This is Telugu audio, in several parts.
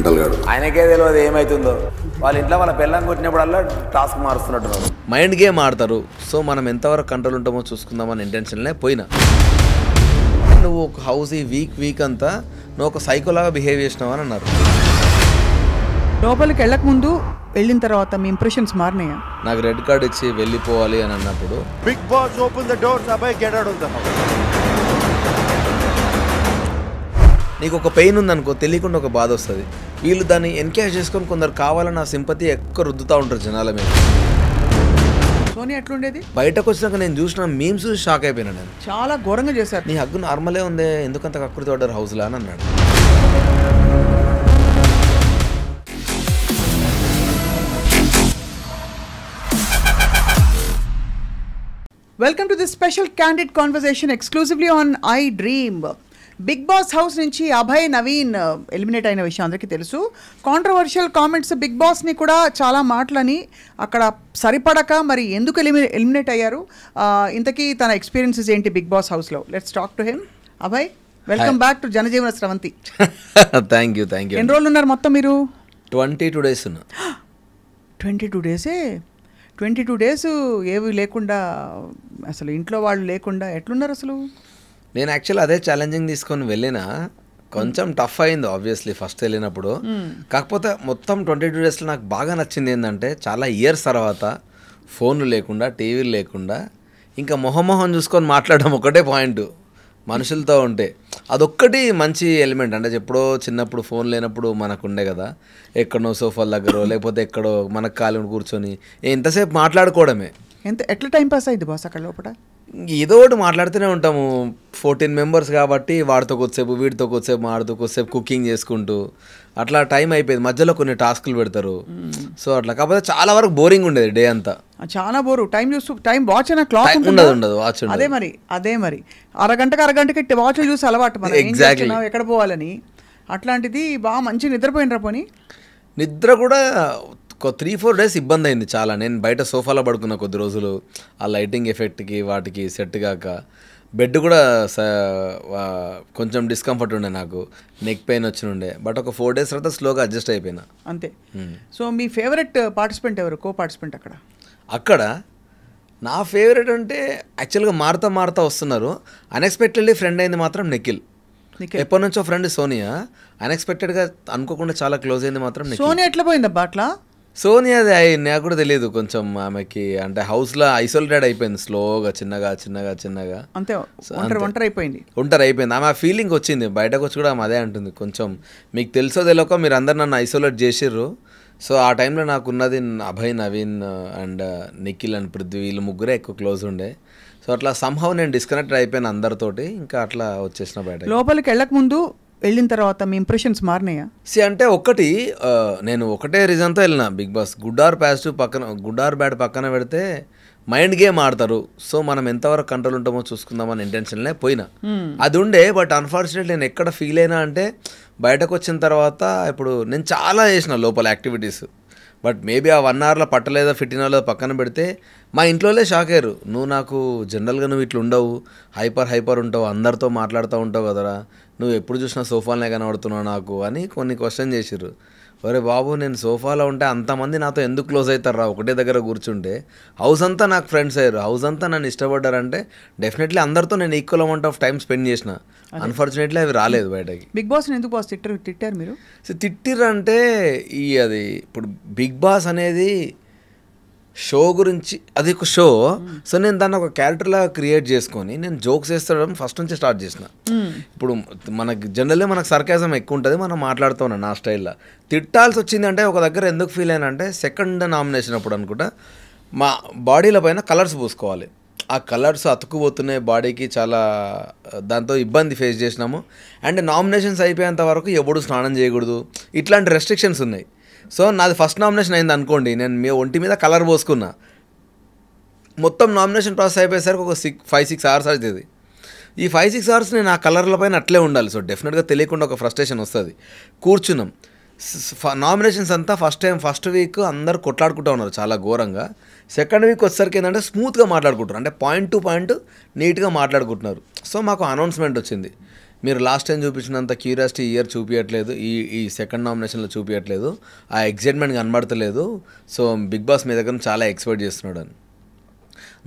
మెంటల్ గాడు ఆయనకే తెలియదు ఏమైతుందో వాళ్ళ ఇంట్లో వాళ్ళ కొట్టినప్పుడు అలా టాస్క్ మారుస్తున్నట్టు మైండ్ గేమ్ ఆడతారు సో మనం ఎంతవరకు కంట్రోల్ ఉంటామో చూసుకుందాం అనే ఇంటెన్షన్లే పోయినా నువ్వు ఒక హౌస్ ఈ వీక్ వీక్ అంతా నువ్వు ఒక సైకోలాగా బిహేవ్ చేసినావు అని అన్నారు లోపలికి వెళ్ళక ముందు వెళ్ళిన తర్వాత మీ ఇంప్రెషన్స్ మారినాయా నాకు రెడ్ కార్డ్ ఇచ్చి వెళ్ళిపోవాలి అని అన్నప్పుడు big boss open the doors అబ్బాయి get out of the house నీకు ఒక పెయిన్ ఉందనుకో తెలియకుండా ఒక బాధ వస్తుంది వీళ్ళు దాన్ని ఎన్కేజ్ చేసుకొని కొందరు కావాలని నా సింపతి ఎక్కువ రుద్దుతూ ఉంటారు జనాల మీద సోనీ ఎట్లుండేది బయటకు వచ్చినాక నేను చూసిన మీమ్స్ చూసి షాక్ అయిపోయినా నేను చాలా ఘోరంగా చేశారు నీ హగ్గు నార్మలే ఉంది ఎందుకంత ఆర్డర్ హౌస్ లో అని అన్నాడు welcome to this special candidate conversation exclusively on I dream big boss house నుంచి అభయ్ నవీన్ ఎలిమినేట్ uh, అయిన విషయం అందరికీ తెలుసు కాంట్రవర్షియల్ కామెంట్స్ బిగ్ బాస్ని కూడా చాలా మాటలని అక్కడ సరిపడక మరి ఎందుకు ఎలిమి ఎలిమినేట్ అయ్యారు uh, ఇంతకీ తన ఎక్స్పీరియన్సెస్ ఏంటి బిగ్ బాస్ హౌస్లో let's talk to him Abhay welcome back to జనజీవన స్రవంతి థ్యాంక్ యూ థ్యాంక్ యూ ఎన్ని రోజులు ఉన్నారు మొత్తం మీరు twenty two days twenty two డేసే ట్వంటీ టూ డేస్ ఏవి లేకుండా అసలు ఇంట్లో వాళ్ళు లేకుండా ఎట్లున్నారు అసలు నేను యాక్చువల్ అదే ఛాలెంజింగ్ తీసుకొని వెళ్ళిన కొంచెం టఫ్ అయింది ఆబ్వియస్లీ ఫస్ట్ వెళ్ళినప్పుడు కాకపోతే మొత్తం ట్వంటీ టూ డేస్లో నాకు బాగా నచ్చింది ఏంటంటే చాలా ఇయర్స్ తర్వాత ఫోన్లు లేకుండా టీవీలు లేకుండా ఇంకా మొహమొహం చూసుకొని మాట్లాడడం ఒకటే పాయింట్ మనుషులతో ఉంటే అదొక్కటి మంచి ఎలిమెంట్ అంటే ఎప్పుడో చిన్నప్పుడు ఫోన్ లేనప్పుడు మనకు ఉండే కదా ఎక్కడో సోఫాల దగ్గర లేకపోతే ఎక్కడో మనకు కాలు కూర్చొని ఎంతసేపు మాట్లాడుకోవడమే ఎంత ఎట్లా టైం పాస్ అయింది బాస్ అక్కడ లోపల ఏదో ఒకటి మాట్లాడుతూనే ఉంటాము ఫోర్టీన్ మెంబర్స్ కాబట్టి వాడితో కొద్దిసేపు వీడితో కొద్దిసేపు ఆడితో కొద్దిసేపు కుకింగ్ చేసుకుంటూ అట్లా టైం అయిపోయింది మధ్యలో కొన్ని టాస్క్లు పెడతారు సో అట్లా కాకపోతే చాలా వరకు బోరింగ్ ఉండేది డే అంతా చాలా బోరు టైం చూస్తూ టైం వాచ్ అయినా క్లాక్ ఉండదు ఉండదు వాచ్ అదే మరి అదే మరి అరగంటకి అరగంటకి వాచ్ చూసి అలవాటు మనం ఎగ్జాక్ట్లీ ఎక్కడ పోవాలని అట్లాంటిది బాగా మంచి నిద్రపోయినరా పోనీ నిద్ర కూడా ఒక త్రీ ఫోర్ డేస్ ఇబ్బంది అయింది చాలా నేను బయట సోఫాలో పడుకున్న కొద్ది రోజులు ఆ లైటింగ్ ఎఫెక్ట్కి వాటికి సెట్ కాక బెడ్ కూడా కొంచెం డిస్కంఫర్ట్ ఉండే నాకు నెక్ పెయిన్ వచ్చినుండే బట్ ఒక ఫోర్ డేస్ తర్వాత స్లోగా అడ్జస్ట్ అయిపోయినా అంతే hmm. సో మీ ఫేవరెట్ పార్టిసిపెంట్ uh, ఎవరు కో పార్టిసిపెంట్ అక్కడ అక్కడ నా ఫేవరెట్ అంటే యాక్చువల్గా మారుతా మారుతా వస్తున్నారు అన్ఎక్స్పెక్టెడ్లీ ఫ్రెండ్ అయింది మాత్రం నిఖిల్ ఎప్పటి నుంచో ఫ్రెండ్ సోనియా అన్ఎక్స్పెక్టెడ్గా అనుకోకుండా చాలా క్లోజ్ అయింది మాత్రం సోనియా ఎట్లా పోయిందబ్బా అట్లా సోనియాది నాకు కూడా తెలియదు కొంచెం ఆమెకి అంటే హౌస్ లో ఐసోలేటెడ్ అయిపోయింది స్లోగా చిన్నగా చిన్నగా చిన్నగా అంతే ఒంటరి అయిపోయింది ఒంటరి అయిపోయింది ఆమె ఫీలింగ్ వచ్చింది బయటకు వచ్చి కూడా అదే అంటుంది కొంచెం మీకు తెలుసో తెలియక మీరు అందరు నన్ను ఐసోలేట్ చేసిర్రు సో ఆ టైంలో నాకున్నది అభయ్ నవీన్ అండ్ నిఖిల్ అండ్ పృథ్వీ వీళ్ళు ముగ్గురే ఎక్కువ క్లోజ్ ఉండే సో అట్లా సంహవ్ నేను డిస్కనెక్ట్ అయిపోయాను అందరితోటి ఇంకా అట్లా వచ్చేసిన బయట లోపలికి వెళ్ళక ముందు వెళ్ళిన తర్వాత మీ ఇంప్రెషన్స్ మారినాయా సి అంటే ఒకటి నేను ఒకటే రీజన్తో వెళ్ళిన Bigg Boss good or positive పక్కన గుడ్ ఆర్ బ్యాడ్ పక్కన పెడితే మైండ్ గేమ్ ఆడతారు సో మనం ఎంతవరకు కంట్రోల్ ఉంటామో చూసుకుందాం చూసుకుందామని ఇంటెన్షన్లే పోయినా hmm. అది ఉండే బట్ అన్ఫార్చునేట్ నేను ఎక్కడ ఫీల్ అయినా అంటే బయటకు వచ్చిన తర్వాత ఇప్పుడు నేను చాలా చేసిన లోపల యాక్టివిటీస్ బట్ మేబీ ఆ వన్ అవర్లో పట్టలేదా ఫిట్టినాలో పక్కన పెడితే మా ఇంట్లోనే షాక్ అయ్యారు నువ్వు నాకు జనరల్గా నువ్వు ఇట్లా ఉండవు హైపర్ హైపర్ ఉంటావు అందరితో మాట్లాడుతూ ఉంటావు కదరా నువ్వు ఎప్పుడు చూసినా సోఫాలనే కనబడుతున్నావు నాకు అని కొన్ని క్వశ్చన్ చేసిర్రు ఒరే బాబు నేను సోఫాలో ఉంటే అంతమంది నాతో ఎందుకు క్లోజ్ అవుతారు రా ఒకటే దగ్గర కూర్చుంటే హౌస్ అంతా నాకు ఫ్రెండ్స్ అయ్యారు హౌస్ అంతా నన్ను ఇష్టపడ్డారంటే డెఫినెట్లీ అందరితో నేను equal amount of time spend చేసిన అన్ఫార్చునేట్లీ అవి రాలేదు బయటకి బిగ్ బాస్ ఎందుకు బాస్ తిట్టారు తిట్టారు మీరు సో తిట్టిర్రు అంటే ఈ అది ఇప్పుడు బిగ్ బాస్ అనేది షో గురించి అది ఒక షో సో నేను దాన్ని ఒక క్యారెక్టర్లా క్రియేట్ చేసుకొని నేను జోక్స్ వేస్తాడం ఫస్ట్ నుంచి స్టార్ట్ చేసిన hmm. ఇప్పుడు మనకి జనరల్లీ మనకు సర్కాజం ఎక్కువ ఉంటుంది మనం మాట్లాడుతూ నా స్టైల్లో తిట్టాల్సి వచ్చింది అంటే ఒక దగ్గర ఎందుకు ఫీల్ అంటే సెకండ్ నామినేషన్ అప్పుడు అనుకుంటా మా బాడీల పైన కలర్స్ పూసుకోవాలి ఆ కలర్స్ అతుక్కుపోతున్నాయి బాడీకి చాలా దాంతో ఇబ్బంది ఫేస్ చేసినాము అండ్ నామినేషన్స్ అయిపోయేంత వరకు ఎప్పుడు స్నానం చేయకూడదు ఇట్లాంటి రెస్ట్రిక్షన్స్ ఉన్నాయి సో నాది ఫస్ట్ నామినేషన్ అయింది అనుకోండి నేను మీ ఒంటి మీద కలర్ పోసుకున్నా మొత్తం నామినేషన్ ప్రాసెస్ అయిపోయేసరికి ఒక సిక్స్ ఫైవ్ సిక్స్ అవర్స్ అవుతుంది ఈ ఫైవ్ సిక్స్ అవర్స్ నేను ఆ కలర్ల పైన అట్లే ఉండాలి సో డెఫినెట్గా తెలియకుండా ఒక ఫ్రస్ట్రేషన్ వస్తుంది కూర్చున్నాం నామినేషన్స్ అంతా ఫస్ట్ టైం ఫస్ట్ వీక్ అందరు కొట్లాడుకుంటూ ఉన్నారు చాలా ఘోరంగా సెకండ్ వీక్ వచ్చేసరికి ఏంటంటే స్మూత్గా మాట్లాడుకుంటున్నారు అంటే పాయింట్ టు పాయింట్ నీట్గా మాట్లాడుకుంటున్నారు సో మాకు అనౌన్స్మెంట్ వచ్చింది మీరు లాస్ట్ టైం చూపించినంత క్యూరియాసిటీ ఇయర్ చూపించట్లేదు ఈ ఈ సెకండ్ నామినేషన్లో చూపించట్లేదు ఆ ఎగ్జైట్మెంట్ కనబడతలేదు సో బిగ్ బాస్ మీ దగ్గర చాలా ఎక్స్పెక్ట్ చేస్తున్నాడు అని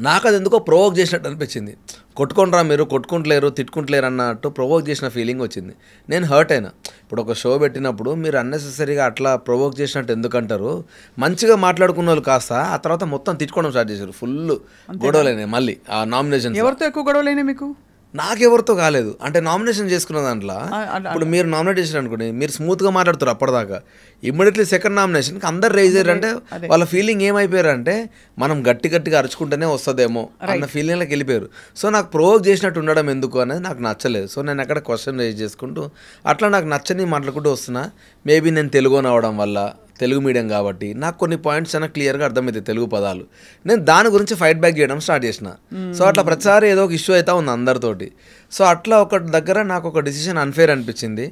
నాకు అది ఎందుకో ప్రొవోక్ చేసినట్టు అనిపించింది కొట్టుకుంటారా మీరు కొట్టుకుంటలేరు తిట్టుకుంటలేరు అన్నట్టు ప్రొవోక్ చేసిన ఫీలింగ్ వచ్చింది నేను హర్ట్ అయినా ఇప్పుడు ఒక షో పెట్టినప్పుడు మీరు అన్నెసెసరీగా అట్లా ప్రొవోక్ చేసినట్టు ఎందుకంటారు మంచిగా మాట్లాడుకున్న వాళ్ళు కాస్త ఆ తర్వాత మొత్తం తిట్టుకోవడం స్టార్ట్ చేశారు ఫుల్ గొడవలైనాయి మళ్ళీ ఆ నామినేషన్ ఎవరితో ఎక్కువ గొడవలైనాయి మీకు నాకెవరితో కాలేదు అంటే నామినేషన్ చేసుకున్న దాంట్లో ఇప్పుడు మీరు నామినేట్ చేశారు అనుకోండి మీరు స్మూత్గా మాట్లాడుతారు అప్పటిదాకా ఇమ్మీడియట్లీ సెకండ్ నామినేషన్కి అందరు రేజ్ అంటే వాళ్ళ ఫీలింగ్ ఏమైపోయారంటే మనం గట్టి గట్టిగా అరుచుకుంటేనే వస్తుందేమో అన్న ఫీలింగ్లోకి వెళ్ళిపోయారు సో నాకు ప్రోవోక్ చేసినట్టు ఉండడం ఎందుకు అనేది నాకు నచ్చలేదు సో నేను అక్కడ క్వశ్చన్ రేజ్ చేసుకుంటూ అట్లా నాకు నచ్చని మాట్లాడుకుంటూ వస్తున్నా మేబీ నేను తెలుగుని అవడం వల్ల తెలుగు మీడియం కాబట్టి నాకు కొన్ని పాయింట్స్ చాలా క్లియర్గా అర్థమవుతాయి తెలుగు పదాలు నేను దాని గురించి ఫైట్ బ్యాక్ చేయడం స్టార్ట్ చేసిన సో hmm. అట్లా ప్రచారం ఏదో ఒక ఇష్యూ అయితే ఉంది అందరితోటి సో అట్లా ఒకటి దగ్గర నాకు ఒక డిసిషన్ అన్ఫేర్ అనిపించింది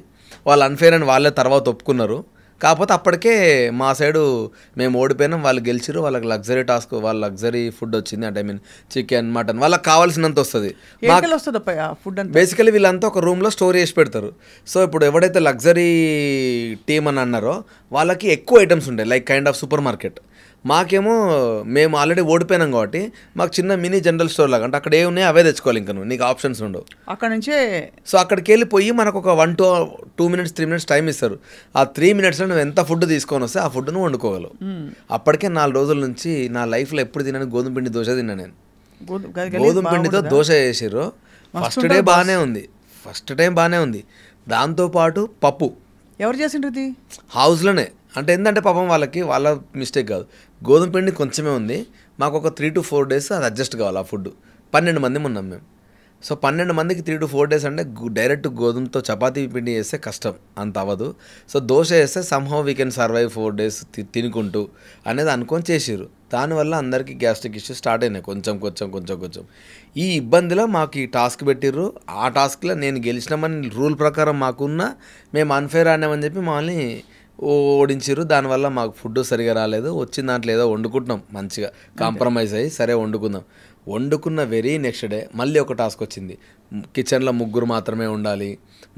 వాళ్ళు అన్ఫేర్ అని వాళ్ళే తర్వాత ఒప్పుకున్నారు కాకపోతే అప్పటికే మా సైడు మేము ఓడిపోయినాం వాళ్ళు గెలిచిరు వాళ్ళకి లగ్జరీ టాస్క్ వాళ్ళ లగ్జరీ ఫుడ్ వచ్చింది అంటే ఐ మీన్ చికెన్ మటన్ వాళ్ళకి కావాల్సినంత వస్తుంది ఫుడ్ బేసికలీ వీళ్ళంతా ఒక రూమ్లో స్టోర్ చేసి పెడతారు సో ఇప్పుడు ఎవడైతే లగ్జరీ టీమ్ అని అన్నారో వాళ్ళకి ఎక్కువ ఐటమ్స్ ఉంటాయి like kind of supermarket మాకేమో మేము ఆల్రెడీ ఓడిపోయినాం కాబట్టి మాకు చిన్న మినీ జనరల్ స్టోర్ లాగా అంటే అక్కడ ఏ ఉన్నాయి అవే తెచ్చుకోవాలి ఇంకా నువ్వు నీకు ఆప్షన్స్ ఉండవు అక్కడ నుంచే సో అక్కడికి వెళ్ళిపోయి మనకు ఒక one two two minutes three minutes time ఇస్తారు ఆ త్రీ మినిట్స్లో నువ్వు ఎంత ఫుడ్ తీసుకొని వస్తే ఆ ఫుడ్ను వండుకోగలవు అప్పటికే నాలుగు రోజుల నుంచి నా లైఫ్లో ఎప్పుడు తినని గోధుమ పిండి దోశ తిన్నా నేను గోధుమ పిండితో దోశ చేసారు ఫస్ట్ డే బాగానే ఉంది ఫస్ట్ టైం బాగానే ఉంది దాంతోపాటు పప్పు ఎవరు చేసిండ్రు ఇది హౌస్లోనే అంటే ఏంటంటే పాపం వాళ్ళకి వాళ్ళ మిస్టేక్ కాదు గోధుమ పిండి కొంచెమే ఉంది మాకు ఒక త్రీ టు ఫోర్ డేస్ అది అడ్జస్ట్ కావాలి ఆ ఫుడ్ పన్నెండు మంది ఉన్నాం మేము సో పన్నెండు మందికి త్రీ టు ఫోర్ డేస్ అంటే డైరెక్ట్ గోధుమతో చపాతీ పిండి వేస్తే కష్టం అంత అవ్వదు సో దోశ వేస్తే somehow we can survive four days తినుకుంటూ అనేది అనుకొని చేసారు దానివల్ల అందరికీ గ్యాస్ట్రిక్ ఇష్యూ స్టార్ట్ అయినాయి కొంచెం కొంచెం కొంచెం కొంచెం ఈ ఇబ్బందిలో మాకు ఈ టాస్క్ పెట్టిర్రు ఆ టాస్క్లో నేను గెలిచినామని రూల్ ప్రకారం మాకున్న మేము అన్ఫేర్ అనేమని చెప్పి మమ్మల్ని ఓడించారు దానివల్ల మాకు ఫుడ్ సరిగా రాలేదు వచ్చిన దాంట్లో ఏదో వండుకుంటున్నాం మంచిగా కాంప్రమైజ్ అయ్యి సరే వండుకుందాం వండుకున్న వెరీ నెక్స్ట్ డే మళ్ళీ ఒక టాస్క్ వచ్చింది కిచెన్లో ముగ్గురు మాత్రమే ఉండాలి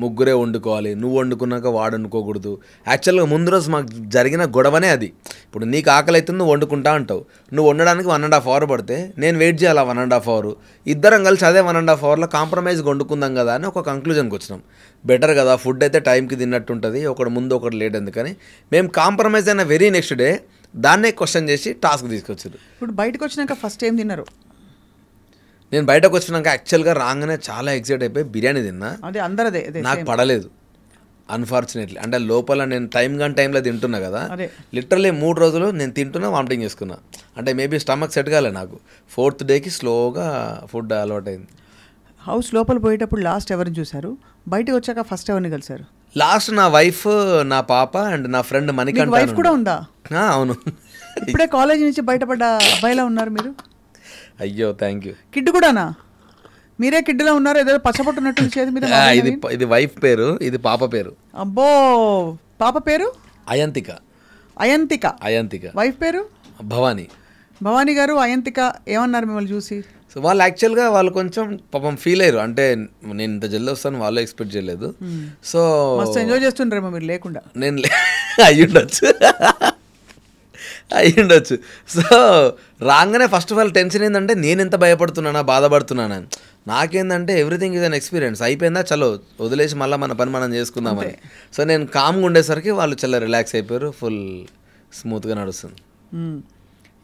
ముగ్గురే వండుకోవాలి నువ్వు వండుకున్నాక వాడు వండుకోకూడదు యాక్చువల్గా ముందు రోజు మాకు జరిగిన గొడవనే అది ఇప్పుడు నీకు ఆకలి అయితే నువ్వు వండుకుంటా అంటావు నువ్వు వండడానికి వన్ అండ్ హాఫ్ అవర్ పడితే నేను వెయిట్ చేయాలి వన్ అండ్ హాఫ్ అవర్ ఇద్దరం కలిసి అదే వన్ అండ్ హాఫ్ అవర్లో కాంప్రమైజ్గా వండుకుందాం కదా అని ఒక కంక్లూజన్కి వచ్చినాం బెటర్ కదా ఫుడ్ అయితే టైంకి తిన్నట్టు ఉంటుంది ఒకటి ముందు ఒకటి లేట్ ఎందుకని మేము కాంప్రమైజ్ అయిన వెరీ నెక్స్ట్ డే దాన్నే క్వశ్చన్ చేసి టాస్క్ తీసుకొచ్చారు ఇప్పుడు బయటకు వచ్చినాక ఫస్ట్ ఏం తిన్నారు నేను బయటకు వచ్చినాక యాక్చువల్గా రాగానే చాలా ఎక్సైట్ అయిపోయి బిర్యానీ తిన్నా అంటే అందరదే నాకు పడలేదు అన్ఫార్చునేట్లీ అంటే లోపల నేను టైం కానీ టైంలో తింటున్నా కదా లిటరలీ మూడు రోజులు నేను తింటున్నా వామిటింగ్ చేసుకున్నా అంటే మేబీ స్టమక్ సెట్ కాలే నాకు ఫోర్త్ డేకి స్లోగా ఫుడ్ అయింది హౌస్ లోపల పోయేటప్పుడు లాస్ట్ ఎవరిని చూశారు బయటకు వచ్చాక ఫస్ట్ ఎవరిని కలిశారు లాస్ట్ నా వైఫ్ నా పాప అండ్ నా ఫ్రెండ్ మణికంఠ వైఫ్ కూడా ఉందా అవును ఇప్పుడే కాలేజీ నుంచి బయటపడ్డ అబ్బాయిలా ఉన్నారు మీరు అయ్యో థ్యాంక్ యూ కిడ్ కూడానా మీరే కిడ్లో ఉన్నారు ఏదో పచ్చబొట్టున్నట్టు చేతి మీద ఇది ఇది వైఫ్ పేరు ఇది పాప పేరు అబ్బో పాప పేరు అయంతిక అయంతిక అయంతిక వైఫ్ పేరు భవానీ భవానీ గారు అయంతిక ఏమన్నారు మిమ్మల్ని చూసి సో వాళ్ళు యాక్చువల్గా వాళ్ళు కొంచెం పాపం ఫీల్ అయ్యారు అంటే నేను ఇంత జల్ది వస్తాను వాళ్ళు ఎక్స్పెక్ట్ చేయలేదు సో ఎంజాయ్ చేస్తుండ్రేమో మీరు లేకుండా నేను అయ్యుండొచ్చు అయి ఉండొచ్చు సో రాగానే ఫస్ట్ ఆఫ్ ఆల్ టెన్షన్ ఏంటంటే నేను ఎంత భయపడుతున్నానా బాధపడుతున్నానా నాకేందంటే ఎవ్రీథింగ్ ఈజ్ అన్ ఎక్స్పీరియన్స్ అయిపోయిందా చలో వదిలేసి మళ్ళీ మన పని మనం చేసుకుందామని సో నేను కామ్గా ఉండేసరికి వాళ్ళు చాలా రిలాక్స్ అయిపోయారు ఫుల్ స్మూత్గా నడుస్తుంది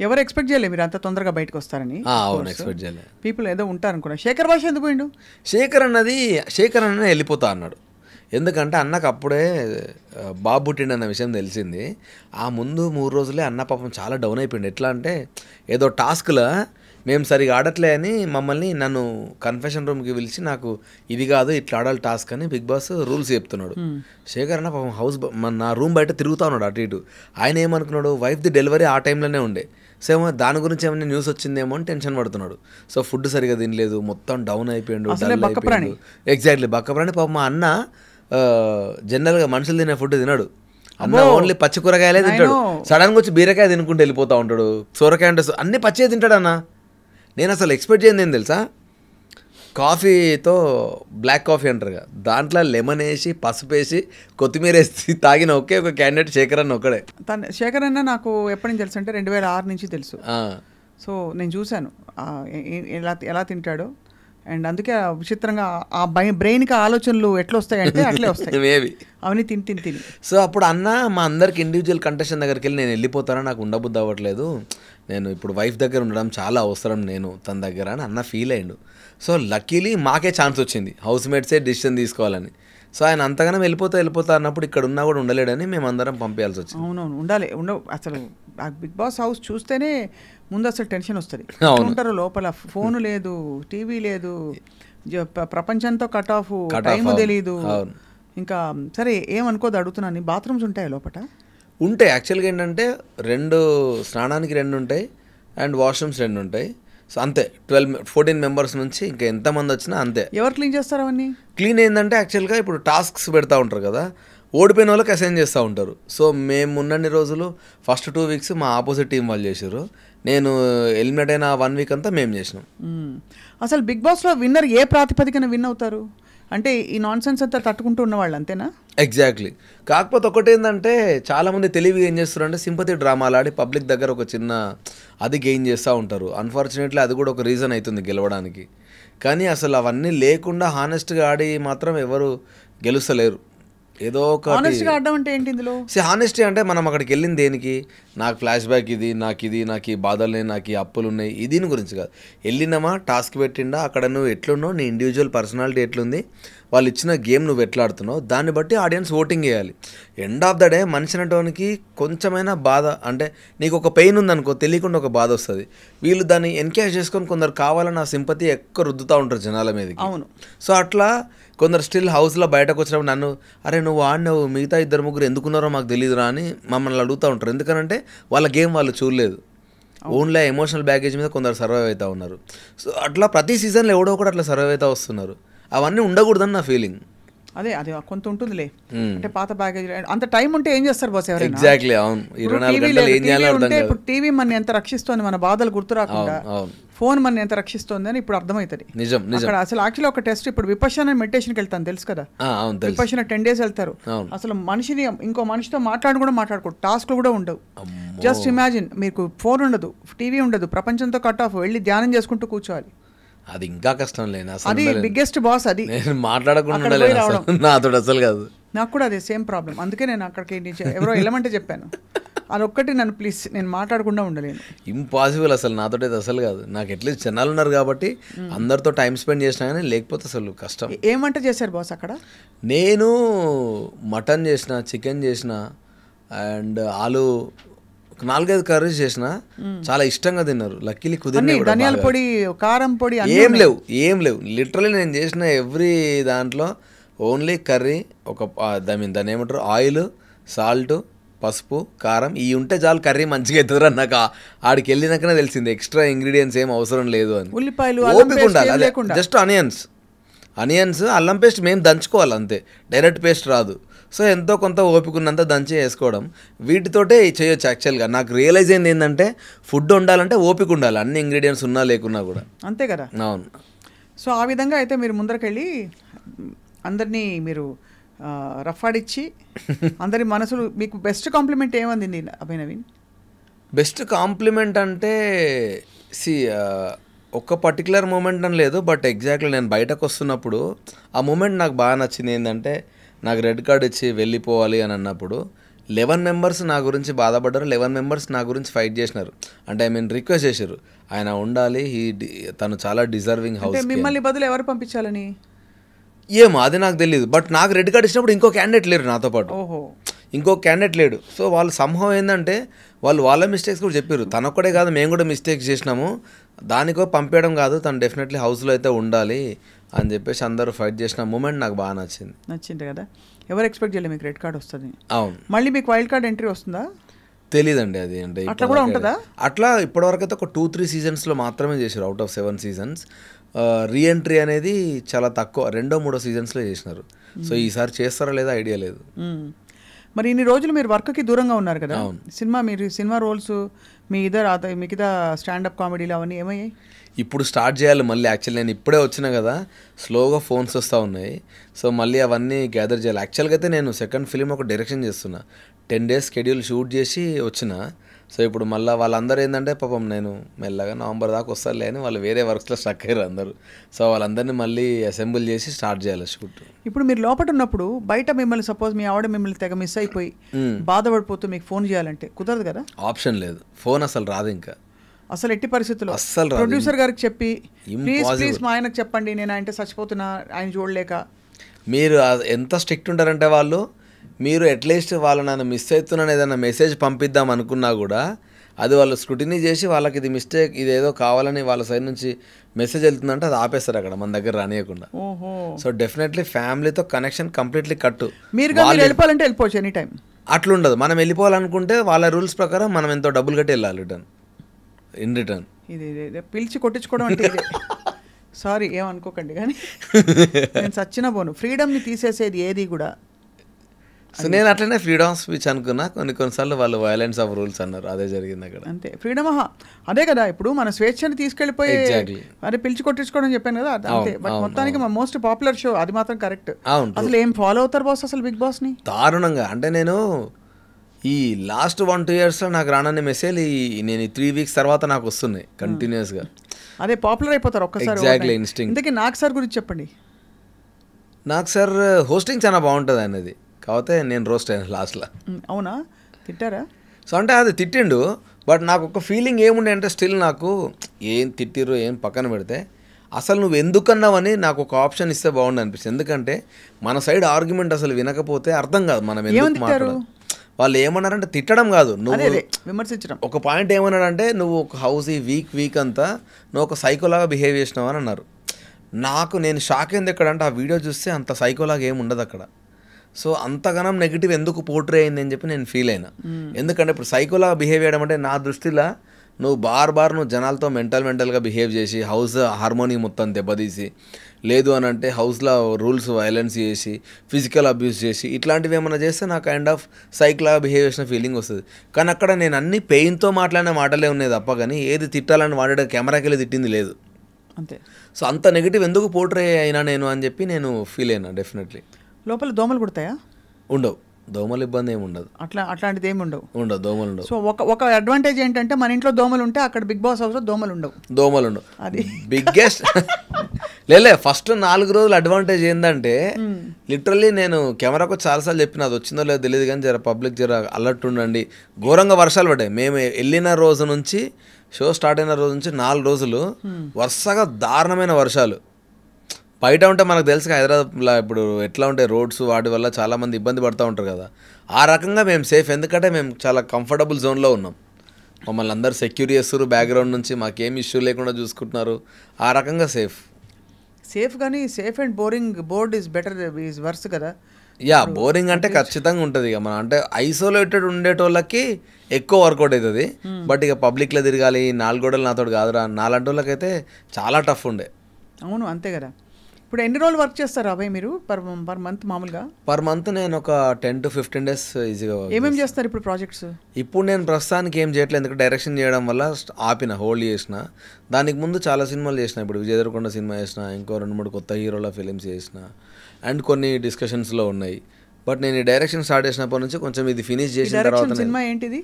ఎవరు ఎక్స్పెక్ట్ చేయలేదు మీరు అంత తొందరగా బయటకు వస్తారని అవును ఎక్స్పెక్ట్ చేయలేదు పీపుల్ ఏదో ఉంటారు శేఖర్ భాష ఎందుకు పోయిండు శేఖర్ అన్నది శేఖర్ అన్న వెళ్ళిపోతా అన్నాడు ఎందుకంటే అన్నకు అప్పుడే బాబు పుట్టిండు అన్న విషయం తెలిసింది ఆ ముందు మూడు రోజులే అన్న పాపం చాలా డౌన్ అయిపోయింది ఎట్లా అంటే ఏదో టాస్క్లో మేము సరిగా ఆడట్లే అని మమ్మల్ని నన్ను కన్ఫెషన్ రూమ్కి పిలిచి నాకు ఇది కాదు ఇట్లా ఆడాలి టాస్క్ అని బిగ్ బాస్ రూల్స్ చెప్తున్నాడు శేఖర్ అన్న పాపం హౌస్ నా రూమ్ బయట తిరుగుతూ ఉన్నాడు అటు ఇటు ఆయన ఏమనుకున్నాడు వైఫ్ ది డెలివరీ ఆ టైంలోనే ఉండే సో ఏమో దాని గురించి ఏమైనా న్యూస్ వచ్చిందేమో అని టెన్షన్ పడుతున్నాడు సో ఫుడ్ సరిగా తినలేదు మొత్తం డౌన్ అయిపోయాడు ఎగ్జాక్ట్లీ బక్కప్రాణి పాపం మా అన్న జనరల్గా మనుషులు తినే ఫుడ్ తినడు అన్న ఓన్లీ పచ్చి కూరగాయలే తింటాడు సడన్గా వచ్చి బీరకాయ తినుకుంటూ వెళ్ళిపోతూ ఉంటాడు సోరకాయ అంటే అన్ని పచ్చే తింటాడు అన్న నేను అసలు ఎక్స్పెక్ట్ చేయండి ఏం తెలుసా కాఫీతో బ్లాక్ కాఫీ అంటారు కదా దాంట్లో లెమన్ వేసి పసుపు వేసి కొత్తిమీర వేసి తాగిన ఒకే ఒక క్యాండిడేట్ శేఖర్ అన్న ఒకడే తను శేఖర్ అన్న నాకు ఎప్పటి నుంచి తెలుసు అంటే రెండు వేల ఆరు నుంచి తెలుసు సో నేను చూశాను ఎలా ఎలా తింటాడో అండ్ అందుకే విచిత్రంగా ఆ బ్రెయిన్కి ఆలోచనలు ఎట్లా వస్తాయంటే అట్లే వస్తాయి మేబీ అవన్నీ తిని తిని తిని సో అప్పుడు అన్న మా అందరికి ఇండివిజువల్ కంటెషన్ దగ్గరికి వెళ్ళి నేను వెళ్ళిపోతానో నాకు ఉండబుద్ధి అవ్వట్లేదు నేను ఇప్పుడు వైఫ్ దగ్గర ఉండడం చాలా అవసరం నేను తన దగ్గర అని అన్న ఫీల్ అయ్యిండు సో లక్కీలీ మాకే ఛాన్స్ వచ్చింది హౌస్ మేట్సే డిసిషన్ తీసుకోవాలని సో ఆయన అంతగానం వెళ్ళిపోతా వెళ్ళిపోతా అన్నప్పుడు ఇక్కడ ఉన్నా కూడా ఉండలేడని మేము అందరం పంపించాల్సి వచ్చింది అవునవును ఉండాలి ఉండ అసలు బిగ్ బాస్ హౌస్ చూస్తేనే ముందు అసలు టెన్షన్ వస్తుంది ఉంటారు లోపల ఫోన్ లేదు టీవీ లేదు ప్రపంచంతో కట్ ఆఫ్ టైం తెలియదు ఇంకా సరే ఏమనుకోదు అడుగుతున్నాను బాత్రూమ్స్ ఉంటాయి లోపల ఉంటాయి యాక్చువల్గా ఏంటంటే రెండు స్నానానికి రెండు ఉంటాయి అండ్ వాష్రూమ్స్ రెండు ఉంటాయి సో అంతే ట్వెల్వ్ ఫోర్టీన్ మెంబర్స్ నుంచి ఇంకా ఎంతమంది వచ్చినా అంతే ఎవరు క్లీన్ చేస్తారు అవన్నీ క్లీన్ ఏంటంటే యాక్చువల్గా ఇప్పుడు టాస్క్స్ పెడతా ఉంటారు కదా ఓడిపోయిన వాళ్ళకి అసైన్ చేస్తూ ఉంటారు సో మేము ఉన్నన్ని రోజులు ఫస్ట్ టూ వీక్స్ మా ఆపోజిట్ టీం వాళ్ళు చేశారు నేను ఎలిమినేట్ అయిన వన్ వీక్ అంతా మేము చేసినాం అసలు బిగ్ బాస్లో విన్నర్ ఏ ప్రాతిపదికన విన్ అవుతారు అంటే ఈ నాన్ సెన్స్ అంతా తట్టుకుంటూ ఉన్నవాళ్ళు అంతేనా ఎగ్జాక్ట్లీ కాకపోతే ఒకటేందంటే చాలామంది తెలివి ఏం అంటే సింపతి డ్రామాలు ఆడి పబ్లిక్ దగ్గర ఒక చిన్న అది గెయిన్ చేస్తూ ఉంటారు అన్ఫార్చునేట్లీ అది కూడా ఒక రీజన్ అవుతుంది గెలవడానికి కానీ అసలు అవన్నీ లేకుండా హానెస్ట్గా ఆడి మాత్రం ఎవరు గెలుస్తలేరు ఏదో ఒక అంటే ఏంటి హానెస్టీ అంటే మనం అక్కడికి వెళ్ళింది దేనికి నాకు ఫ్లాష్ బ్యాక్ ఇది నాకు ఇది నాకు ఈ బాధలు నాకు ఈ అప్పులు ఉన్నాయి ఇది గురించి కాదు వెళ్ళినామా టాస్క్ పెట్టిండా అక్కడ నువ్వు ఎట్లున్నావు నీ ఇండివిజువల్ పర్సనాలిటీ ఎట్లుంది వాళ్ళు ఇచ్చిన గేమ్ నువ్వు ఎట్లాడుతున్నావు దాన్ని బట్టి ఆడియన్స్ ఓటింగ్ చేయాలి ఎండ్ ఆఫ్ ద డే మనిషి అనేటోనికి కొంచెమైనా బాధ అంటే నీకు ఒక పెయిన్ ఉందనుకో తెలియకుండా ఒక బాధ వస్తుంది వీళ్ళు దాన్ని ఎన్కేజ్ చేసుకొని కొందరు కావాలని ఆ సింపతి ఎక్కువ రుద్దుతూ ఉంటారు జనాల మీద అవును సో అట్లా కొందరు స్టిల్ హౌస్లో బయటకు వచ్చినప్పుడు నన్ను అరే నువ్వు ఆడినావు మిగతా ఇద్దరు ముగ్గురు ఎందుకున్నారో మాకు తెలియదురా అని మమ్మల్ని అడుగుతూ ఉంటారు ఎందుకనంటే వాళ్ళ గేమ్ వాళ్ళు చూడలేదు ఓన్లీ ఎమోషనల్ బ్యాగేజ్ మీద కొందరు సర్వైవ్ అవుతూ ఉన్నారు సో అట్లా ప్రతి సీజన్లో ఎవడో ఒకటి అట్లా సర్వైవ్ అవుతూ వస్తున్నారు అవన్నీ ఉండకూడదని నా ఫీలింగ్ అదే అది కొంత ఉంటుందిలే అంటే పాత ప్యాకేజ్ అంత టైం ఉంటే ఏం చేస్తారు బాస్ ఎవరైనా ఎగ్జాక్ట్లీ అవును ఇప్పుడు టీవీ మన ఎంత రక్షిస్తోంది మన బాధలు గుర్తు రాకుండా ఫోన్ మన ఎంత రక్షిస్తుంది అని ఇప్పుడు అర్థమవుతుంది నిజం నిజం అసలు యాక్చువల్లీ ఒక టెస్ట్ ఇప్పుడు విపర్శన మెడిటేషన్కి వెళ్తాను తెలుసు కదా విపశన టెన్ డేస్ వెళ్తారు అసలు మనిషిని ఇంకో మనిషితో మాట్లాడు కూడా మాట్లాడుకో టాస్క్లు కూడా ఉండవు జస్ట్ ఇమాజిన్ మీకు ఫోన్ ఉండదు టీవీ ఉండదు ప్రపంచంతో కట్ ఆఫ్ వెళ్ళి ధ్యానం చేసుకుంటూ కూర్చోవాలి అది ఇంకా కష్టం లేని అది బిగ్గెస్ట్ బాస్ అది నేను మాట్లాడకుండా నాతో అసలు కాదు నాకు కూడా అదే సేమ్ ప్రాబ్లం అందుకే నేను అక్కడికి ఏంటి ఎవరో వెళ్ళమంటే చెప్పాను అది ఒక్కటి నన్ను ప్లీజ్ నేను మాట్లాడకుండా ఉండలేను ఇంపాసిబుల్ అసలు నాతో అసలు కాదు నాకు అట్లీస్ట్ జనాలు ఉన్నారు కాబట్టి అందరితో టైం స్పెండ్ చేసినా కానీ లేకపోతే అసలు కష్టం ఏమంటే చేశారు బాస్ అక్కడ నేను మటన్ చేసిన చికెన్ చేసిన అండ్ ఆలు నాలుగైదు కర్రీస్ చేసిన చాలా ఇష్టంగా తిన్నారు లక్కీలీ కుదిరిన ధనియాల పొడి కారం పొడి ఏం లేవు ఏం లేవు లిటరలీ నేను చేసిన ఎవ్రీ దాంట్లో ఓన్లీ కర్రీ ఒక ఐ మీన్ దాని ఏమంటారు ఆయిల్ సాల్ట్ పసుపు కారం ఇవి ఉంటే చాలు కర్రీ మంచిగా అవుతుందిరా నాకు ఆడికి వెళ్ళినాకనే తెలిసింది ఎక్స్ట్రా ఇంగ్రీడియంట్స్ ఏం అవసరం లేదు అని ఉల్లిపాయలు ఓపిక ఉండాలి జస్ట్ అనియన్స్ అనియన్స్ అల్లం పేస్ట్ మేము దంచుకోవాలి అంతే డైరెక్ట్ పేస్ట్ రాదు సో ఎంతో కొంత ఓపికన్నంత దంచి వేసుకోవడం వీటితోటే చేయొచ్చు యాక్చువల్గా నాకు రియలైజ్ అయింది ఏంటంటే ఫుడ్ ఉండాలంటే ఓపిక ఉండాలి అన్ని ఇంగ్రీడియంట్స్ ఉన్నా లేకున్నా కూడా అంతే కదా అవును సో ఆ విధంగా అయితే మీరు ముందరకెళ్ళి అందరినీ మీరు రఫాడిచ్చి అందరి మనసులు మీకు బెస్ట్ కాంప్లిమెంట్ ఏమంది అభయ్ నవీన్ బెస్ట్ కాంప్లిమెంట్ అంటే సి ఒక పర్టికులర్ మూమెంట్ అని లేదు బట్ ఎగ్జాక్ట్లీ నేను బయటకు వస్తున్నప్పుడు ఆ మూమెంట్ నాకు బాగా నచ్చింది ఏంటంటే నాకు రెడ్ కార్డ్ ఇచ్చి వెళ్ళిపోవాలి అని అన్నప్పుడు లెవెన్ మెంబర్స్ నా గురించి బాధపడ్డారు లెవెన్ మెంబర్స్ నా గురించి ఫైట్ చేసినారు అంటే ఐ మీన్ రిక్వెస్ట్ చేశారు ఆయన ఉండాలి ఈ తను చాలా డిజర్వింగ్ హౌస్ మిమ్మల్ని బదులు ఎవరు పంపించాలని ఏమో అది నాకు తెలియదు బట్ నాకు రెడ్ కార్డ్ ఇచ్చినప్పుడు ఇంకో క్యాండిడేట్ లేరు నాతో పాటు ఇంకో క్యాండిడేట్ లేడు సో వాళ్ళు సంభవం ఏంటంటే వాళ్ళు వాళ్ళ మిస్టేక్స్ కూడా చెప్పారు తనొక్కడే కాదు మేము కూడా మిస్టేక్స్ చేసినాము దానికో పంపేయడం కాదు తను డెఫినెట్లీ హౌస్లో అయితే ఉండాలి అని చెప్పేసి అందరూ ఫైట్ చేసిన మూమెంట్ నాకు బాగా నచ్చింది నచ్చింది కదా ఎవరు ఎక్స్పెక్ట్ చేయలేదు మీకు రెడ్ కార్డ్ వస్తుంది అవును మళ్ళీ మీకు వైల్డ్ కార్డ్ ఎంట్రీ వస్తుందా తెలియదండి అది అంటే అట్లా కూడా ఉంటుందా అట్లా ఇప్పటివరకు అయితే ఒక టూ త్రీ సీజన్స్లో మాత్రమే చేశారు out of seven seasons reentry అనేది చాలా తక్కువ రెండో మూడో సీజన్స్లో చేసినారు సో ఈసారి చేస్తారా లేదా ఐడియా లేదు మరి ఇన్ని రోజులు మీరు వర్క్కి దూరంగా ఉన్నారు కదా సినిమా మీరు సినిమా రోల్స్ మీ ఇద్దరు మిగతా స్టాండప్ కామెడీలు అవన్నీ ఏమయ్యాయి ఇప్పుడు స్టార్ట్ చేయాలి మళ్ళీ యాక్చువల్ నేను ఇప్పుడే వచ్చినా కదా స్లోగా ఫోన్స్ వస్తూ ఉన్నాయి సో మళ్ళీ అవన్నీ గ్యాదర్ చేయాలి యాక్చువల్గా అయితే నేను సెకండ్ ఫిలిం ఒక డైరెక్షన్ చేస్తున్నా టెన్ డేస్ షెడ్యూల్ షూట్ చేసి వచ్చిన సో ఇప్పుడు మళ్ళీ వాళ్ళందరూ ఏంటంటే పాపం నేను మెల్లగా నవంబర్ దాకా వస్తారులే అని వాళ్ళు వేరే వర్క్స్లో స్టక్ అయ్యారు అందరూ సో వాళ్ళందరినీ మళ్ళీ అసెంబుల్ చేసి స్టార్ట్ చేయాలి షూట్ ఇప్పుడు మీరు లోపల ఉన్నప్పుడు బయట మిమ్మల్ని సపోజ్ మీ ఆవిడ మిమ్మల్ని తెగ మిస్ అయిపోయి బాధపడిపోతూ మీకు ఫోన్ చేయాలంటే కుదరదు కదా ఆప్షన్ లేదు ఫోన్ అసలు రాదు ఇంకా అసలు ఎట్టి పరిస్థితుల్లో అసలు ప్రొడ్యూసర్ గారికి చెప్పి ప్లీజ్ ప్లీజ్ మా ఆయనకు చెప్పండి నేను ఆయనంటే చచ్చిపోతున్నా ఆయన చూడలేక మీరు ఎంత స్ట్రిక్ట్ ఉంటారంటే వాళ్ళు మీరు అట్లీస్ట్ వాళ్ళు నన్ను మిస్ అవుతున్నాను ఏదైనా మెసేజ్ పంపిద్దాం అనుకున్నా కూడా అది వాళ్ళు స్క్రూటినీ చేసి వాళ్ళకి ఇది మిస్టేక్ ఇది ఏదో కావాలని వాళ్ళ సైడ్ నుంచి మెసేజ్ వెళ్తుందంటే అది ఆపేస్తారు అక్కడ మన దగ్గర రానియకుండా సో డెఫినెట్లీ ఫ్యామిలీతో కనెక్షన్ కంప్లీట్లీ కట్టు మీరు వెళ్ళిపోవాలంటే వెళ్ళిపోవచ్చు ఎనీ టైం అట్లుండదు మనం వెళ్ళిపోవాలనుకుంటే వాళ్ళ రూల్స్ ప్రకారం మనం ఎంతో డబ్బులు కట్టి వెళ్ళాలి రిటర్న్ ఇన్ రిటర్న్ ఇది పిలిచి కొట్టించుకోవడం అంటే సారీ ఏమనుకోకండి కానీ నేను సచ్చిన పోను ఫ్రీడమ్ని తీసేసేది ఏది కూడా సో నేను అట్లనే ఫ్రీడమ్ ఆఫ్ స్పీచ్ అనుకున్నా కొన్ని కొన్నిసార్లు వాళ్ళు వయలెన్స్ ఆఫ్ రూల్స్ అన్నారు అదే జరిగింది అక్కడ అంతే ఫ్రీడమ్ అదే కదా ఇప్పుడు మన స్వేచ్ఛని తీసుకెళ్ళిపోయి మరి పిలిచి కొట్టించుకోవడం చెప్పాను కదా అంతే మొత్తానికి మా మోస్ట్ పాపులర్ షో అది మాత్రం కరెక్ట్ అసలు ఏం ఫాలో అవుతారు బాస్ అసలు బిగ్ బాస్ ని దారుణంగా అంటే నేను ఈ లాస్ట్ వన్ టూ ఇయర్స్లో నాకు రానన్న మెసేజ్ నేను త్రీ వీక్స్ తర్వాత నాకు వస్తున్నాయి గా అదే పాపులర్ అయిపోతారు ఒక్కసారి ఇన్స్టింగ్ ఇంతకీ నాకు సార్ గురించి చెప్పండి నాకు సార్ హోస్టింగ్ uh, చాలా బాగుంటుంది అనేది కాకపోతే నేను రోస్ట్ అయ్యాను లాస్ట్లో అవునా తిట్టారా సో అంటే అది తిట్టిండు బట్ నాకు ఒక ఫీలింగ్ ఏముండే అంటే స్టిల్ నాకు ఏం తిట్టిరు ఏం పక్కన పెడితే అసలు నువ్వు ఎందుకన్నావని నాకు ఒక ఆప్షన్ ఇస్తే బాగుండు అనిపిస్తుంది ఎందుకంటే మన సైడ్ ఆర్గ్యుమెంట్ అసలు వినకపోతే అర్థం కాదు మనం ఎందుకు మాట్లాడు వాళ్ళు ఏమన్నారంటే తిట్టడం కాదు నువ్వు విమర్శించడం ఒక పాయింట్ ఏమన్నాడంటే నువ్వు ఒక హౌస్ ఈ వీక్ వీక్ అంతా నువ్వు ఒక సైకోలాగా బిహేవ్ చేసినావు అని అన్నారు నాకు నేను షాక్ అయింది ఎక్కడంటే ఆ వీడియో చూస్తే అంత సైకోలాగా ఏమి ఉండదు అక్కడ సో అంతగానం నెగిటివ్ ఎందుకు పోర్ట్రే అయింది అని చెప్పి నేను ఫీల్ అయినా ఎందుకంటే ఇప్పుడు సైకోలాగా బిహేవ్ చేయడం అంటే నా దృష్టిలో నువ్వు బార్ బార్ నువ్వు జనాలతో మెంటల్ మెంటల్గా బిహేవ్ చేసి హౌస్ హార్మోనియం మొత్తం దెబ్బతీసి లేదు అని అంటే హౌస్లో రూల్స్ వైలెన్స్ చేసి ఫిజికల్ అబ్యూస్ చేసి ఇట్లాంటివి ఏమైనా చేస్తే నా కైండ్ ఆఫ్ సైక్లాగా బిహేవ్ చేసిన ఫీలింగ్ వస్తుంది కానీ అక్కడ నేను అన్ని పెయిన్తో మాట్లాడిన మాటలే ఉన్నాయి తప్ప కానీ ఏది తిట్టాలని వాడే కెమెరాకి వెళ్ళి తిట్టింది లేదు అంతే సో అంత నెగిటివ్ ఎందుకు పోర్ట్రే అయినా నేను అని చెప్పి నేను ఫీల్ అయినా డెఫినెట్లీ లోపల దోమలు కుడతాయా ఉండవు దోమలు ఇబ్బంది ఏమి ఉండదు అట్లా అట్లాంటిది ఏమి ఉండవు ఉండదు దోమలు ఉండవు సో ఒక ఒక అడ్వాంటేజ్ ఏంటంటే మన ఇంట్లో దోమలు ఉంటే అక్కడ బిగ్ బాస్ హౌస్లో దోమలు ఉండవు దోమలు ఉండవు అది బిగ్గెస్ట్ లేలే ఫస్ట్ నాలుగు రోజులు అడ్వాంటేజ్ ఏంటంటే లిటరల్లీ నేను కెమెరాకు చాలాసార్లు చెప్పిన అది వచ్చిందో లేదో తెలియదు కానీ జర పబ్లిక్ జర అలర్ట్ ఉండండి ఘోరంగా వర్షాలు పడ్డాయి మేము వెళ్ళిన రోజు నుంచి షో స్టార్ట్ అయిన రోజు నుంచి నాలుగు రోజులు వరుసగా దారుణమైన వర్షాలు బయట ఉంటే మనకు తెలుసు హైదరాబాద్లో ఇప్పుడు ఎట్లా ఉంటాయి రోడ్స్ వాటి వల్ల చాలామంది ఇబ్బంది పడుతూ ఉంటారు కదా ఆ రకంగా మేము సేఫ్ ఎందుకంటే మేము చాలా కంఫర్టబుల్ జోన్లో ఉన్నాం మమ్మల్ని అందరు సెక్యూర్ చేస్తారు బ్యాక్గ్రౌండ్ నుంచి మాకేం ఇష్యూ లేకుండా చూసుకుంటున్నారు ఆ రకంగా సేఫ్ సేఫ్ కానీ safe and boring bored is better is worse కదా యా బోరింగ్ అంటే ఖచ్చితంగా ఉంటుంది ఇక మనం అంటే ఐసోలేటెడ్ ఉండేటోళ్ళకి ఎక్కువ వర్కౌట్ అవుతుంది బట్ ఇక పబ్లిక్లో తిరగాలి నాలుగోడలు నాతో కాదురా నాలంటోళ్ళకైతే చాలా టఫ్ ఉండే అవును అంతే కదా ఇప్పుడు ఎన్ని రోజులు వర్క్ చేస్తారు అవే మీరు పర్ పర్ మంత్ మామూలుగా పర్ మంత్ నేను ఒక టెన్ టు ఫిఫ్టీన్ డేస్ ఈజీగా ఏమేమి చేస్తారు ఇప్పుడు ప్రాజెక్ట్స్ ఇప్పుడు నేను ప్రస్తుతానికి ఏం చేయట్లేదు ఎందుకంటే డైరెక్షన్ చేయడం వల్ల ఆపిన హోల్డ్ చేసిన దానికి ముందు చాలా సినిమాలు చేసిన ఇప్పుడు విజయదరకొండ సినిమా చేసిన ఇంకో రెండు మూడు కొత్త హీరోల ఫిలిమ్స్ చేసిన అండ్ కొన్ని డిస్కషన్స్లో ఉన్నాయి బట్ నేను డైరెక్షన్ స్టార్ట్ చేసినప్పటి నుంచి కొంచెం ఇది ఫినిష్ చేసిన తర్వాత సినిమా ఏంటిది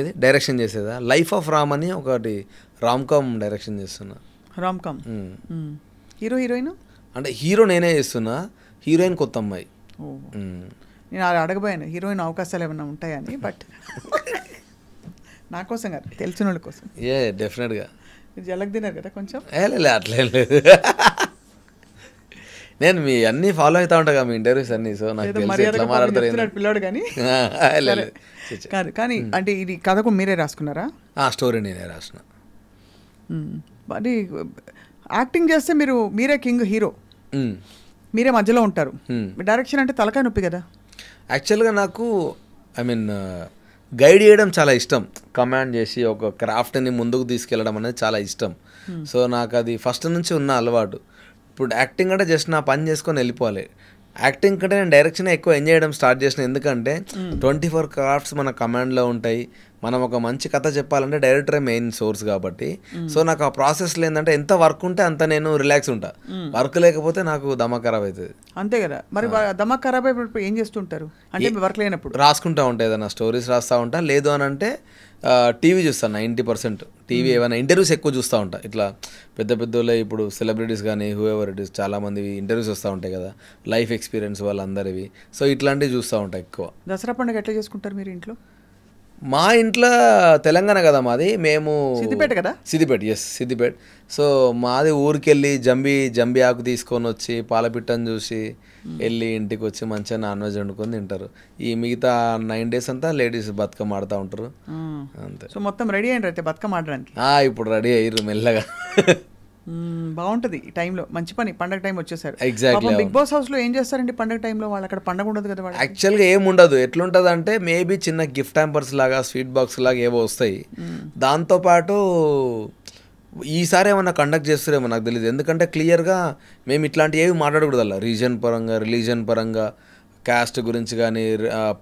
ఏది డైరెక్షన్ చేసేదా లైఫ్ ఆఫ్ రామ్ అని ఒకటి రామ్ కామ్ డైరెక్షన్ చేస్తున్నా రామ్ కామ్ హీరో హీరోయిన్ అంటే హీరో నేనే చేస్తున్నా హీరోయిన్ కొత్త అమ్మాయి నేను అలా అడగబోయాను హీరోయిన్ అవకాశాలు ఏమైనా ఉంటాయని బట్ నా కోసం కాదు తెలిసిన వాళ్ళ కోసం ఏ డెఫినెట్గా జలక్ తిన్నారు కదా కొంచెం లేదు అట్లేం లేదు నేను మీ అన్ని ఫాలో అవుతా ఉంటా మీ ఇంటర్వ్యూస్ అన్ని సో నాకు పిల్లాడు కానీ కాదు కానీ అంటే ఇది కథకు మీరే రాసుకున్నారా ఆ స్టోరీ నేనే రాసిన మరి యాక్టింగ్ చేస్తే మీరు మీరే కింగ్ హీరో Hmm. మీరే మధ్యలో ఉంటారు డైరెక్షన్ hmm. అంటే తలకాయ నొప్పి కదా యాక్చువల్గా నాకు ఐ మీన్ గైడ్ చేయడం చాలా ఇష్టం కమాండ్ చేసి ఒక క్రాఫ్ట్ని ముందుకు తీసుకెళ్ళడం అనేది చాలా ఇష్టం సో hmm. నాకు అది ఫస్ట్ నుంచి ఉన్న అలవాటు ఇప్పుడు యాక్టింగ్ అంటే జస్ట్ నా పని చేసుకొని వెళ్ళిపోవాలి యాక్టింగ్ కంటే నేను డైరెక్షన్ ఎక్కువ ఎంజాయ్ చేయడం స్టార్ట్ చేసిన ఎందుకంటే hmm. ట్వంటీ ఫోర్ క్రాఫ్ట్స్ మన కమాండ్లో ఉంటాయి మనం ఒక మంచి కథ చెప్పాలంటే డైరెక్టరే మెయిన్ సోర్స్ కాబట్టి hmm. సో నాకు ఆ ప్రాసెస్లో ఏంటంటే ఎంత వర్క్ ఉంటే అంత నేను రిలాక్స్ ఉంటా hmm. వర్క్ లేకపోతే నాకు దమ ఖరాబ్ అవుతుంది అంతే కదా మరి దమ ఖరాబ్ అయిపోయినప్పుడు ఏం చేస్తుంటారు అంటే వర్క్ లేనప్పుడు రాసుకుంటా ఉంటా ఏదైనా స్టోరీస్ రాస్తూ ఉంటా లేదు అని అంటే టీవీ చూస్తాను నైంటీ పర్సెంట్ టీవీ hmm. ఏమైనా ఇంటర్వ్యూస్ ఎక్కువ చూస్తూ ఉంటా ఇట్లా పెద్ద పెద్దోళ్ళే ఇప్పుడు సెలబ్రిటీస్ కానీ హూ ఎవర్ ఇట్ ఇస్ చాలామంది ఇంటర్వ్యూస్ వస్తూ ఉంటాయి కదా లైఫ్ ఎక్స్పీరియన్స్ వాళ్ళందరివి సో ఇట్లాంటివి చూస్తూ ఉంటాయి ఎక్కువ దసరా పండుగ ఎట్లా చేసుకుంటారు మీరు ఇంట్లో మా ఇంట్లో తెలంగాణ కదా మాది మేము సిద్దిపేట కదా సిద్దిపేట ఎస్ సిద్దిపేట సో మాది ఊరికెళ్ళి జంబి జంబి ఆకు తీసుకొని వచ్చి పాలపిట్టను చూసి hmm. వెళ్ళి ఇంటికి వచ్చి మంచిగా నాన్ వెజ్ వండుకొని తింటారు ఈ మిగతా నైన్ డేస్ అంతా లేడీస్ బతుకమ్మ ఆడుతూ ఉంటారు hmm. అంతే సో మొత్తం రెడీ అయినారు అయితే బతుకమ్మ ఆడడానికి ఇప్పుడు రెడీ అయ్యారు మెల్లగా బాగుంటది టైంలో మంచి పని పండగ టైం వచ్చేసారు ఎగ్జాక్ట్లీ బిగ్ బాస్ హౌస్ లో ఏం చేస్తారండి పండగ టైంలో వాళ్ళు అక్కడ పండగ ఉండదు కదా యాక్చువల్ గా ఉండదు ఎట్లుంటది అంటే మేబీ చిన్న గిఫ్ట్ హ్యాంపర్స్ లాగా స్వీట్ బాక్స్ లాగా ఏవో వస్తాయి దాంతో పాటు ఈసారి ఏమన్నా కండక్ట్ చేస్తారేమో నాకు తెలియదు ఎందుకంటే క్లియర్గా మేము ఇట్లాంటివి ఏవి మాట్లాడకూడదు అలా రీజన్ పరంగా రిలీజన్ పరంగా క్యాస్ట్ గురించి కానీ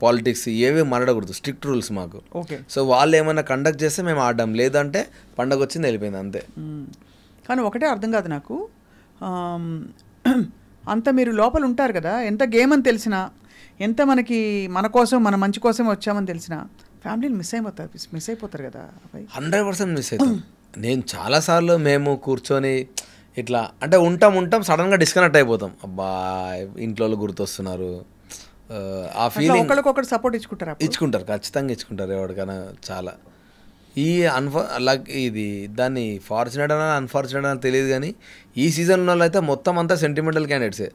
పాలిటిక్స్ ఏవి మాట్లాడకూడదు స్ట్రిక్ట్ రూల్స్ మాకు సో వాళ్ళు ఏమైనా కండక్ట్ చేస్తే మేము ఆడడం లేదంటే పండగ వచ్చింది వెళ్ళిపోయింది అంతే కానీ ఒకటే అర్థం కాదు నాకు అంత మీరు లోపల ఉంటారు కదా ఎంత గేమ్ అని తెలిసినా ఎంత మనకి మన కోసం మన మంచి కోసం వచ్చామని తెలిసినా ఫ్యామిలీని మిస్ అయిపోతారు మిస్ అయిపోతారు కదా హండ్రెడ్ పర్సెంట్ మిస్ అవుతాం నేను చాలాసార్లు మేము కూర్చొని ఇట్లా అంటే ఉంటాం ఉంటాం సడన్గా డిస్కనెక్ట్ అయిపోతాం అబ్బా ఇంట్లో గుర్తొస్తున్నారు ఆ ఫీలింగ్ ఒకరికొకరు సపోర్ట్ ఇచ్చుకుంటారు ఇచ్చుకుంటారు ఖచ్చితంగా ఇచ్చుకుంటారు ఎవరికైనా చాలా ఈ అన్ఫార్ లక్ ఇది దాన్ని ఫార్చునేట్ అని అన్ఫార్చునేట్ అని తెలియదు కానీ ఈ సీజన్ ఉన్న అయితే మొత్తం అంతా సెంటిమెంటల్ క్యాండిడేట్సే